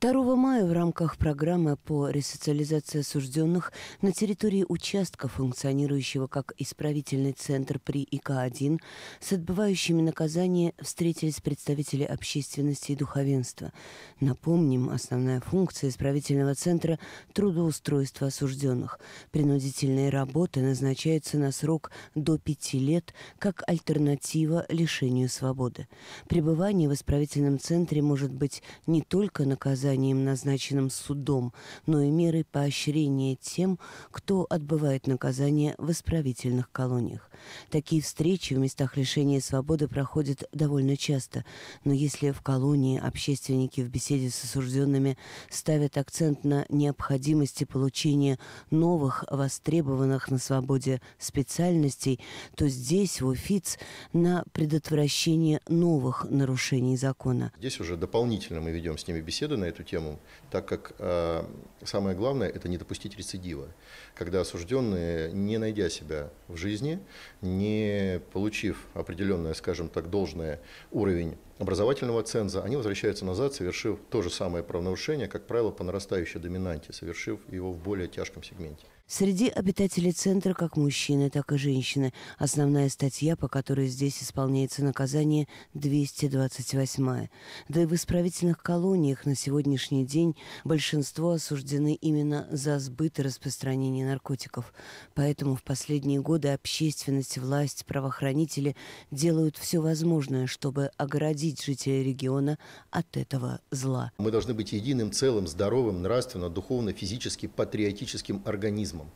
2 мая в рамках программы по ресоциализации осужденных на территории участка, функционирующего как исправительный центр при ИК-1, с отбывающими наказание встретились представители общественности и духовенства. Напомним, основная функция исправительного центра – трудоустройство осужденных. Принудительные работы назначаются на срок до пяти лет как альтернатива лишению свободы. Пребывание в исправительном центре может быть не только наказанием, наказанием, назначенным судом, но и меры поощрения тем, кто отбывает наказание в исправительных колониях. Такие встречи в местах лишения свободы проходят довольно часто, но если в колонии общественники в беседе с осужденными ставят акцент на необходимости получения новых, востребованных на свободе специальностей, то здесь, в УФИЦ, на предотвращение новых нарушений закона. Здесь уже дополнительно мы ведем с ними беседу на эту эту тему, так как э, самое главное – это не допустить рецидива, когда осужденные, не найдя себя в жизни, не получив определенное, скажем так, должное уровень образовательного ценза, они возвращаются назад, совершив то же самое правонарушение, как правило, по нарастающей доминанте, совершив его в более тяжком сегменте. Среди обитателей центра как мужчины, так и женщины. Основная статья, по которой здесь исполняется наказание, 228 Да и в исправительных колониях на сегодняшний день большинство осуждены именно за сбыт и распространение наркотиков. Поэтому в последние годы общественность, власть, правоохранители делают все возможное, чтобы оградить жителей региона от этого зла. Мы должны быть единым целым, здоровым, нравственно, духовно, физически, патриотическим организмом механизмом,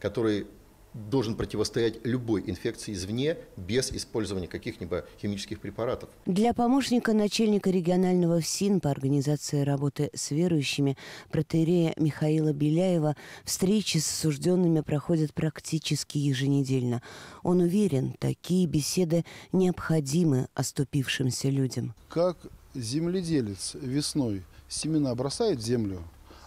который должен противостоять любой инфекции извне без использования каких-либо химических препаратов. Для помощника начальника регионального ФСИН по организации работы с верующими протеерея Михаила Беляева встречи с осужденными проходят практически еженедельно. Он уверен, такие беседы необходимы оступившимся людям. Как земледелец весной семена бросает в землю,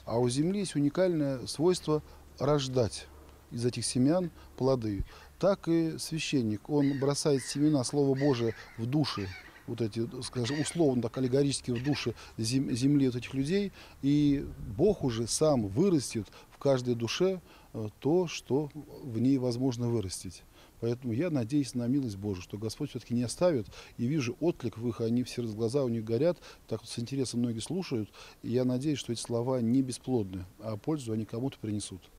а у земли есть уникальное свойство – рождать из этих семян плоды. Так и священник, он бросает семена Слова Божия в души, вот эти, скажем, условно так аллегорически в души зем, земли вот этих людей, и Бог уже сам вырастет в каждой душе э, то, что в ней возможно вырастить. Поэтому я надеюсь на милость Божию, что Господь все-таки не оставит. И вижу отклик в их, они все глаза у них горят, так вот с интересом многие слушают. И я надеюсь, что эти слова не бесплодны, а пользу они кому-то принесут.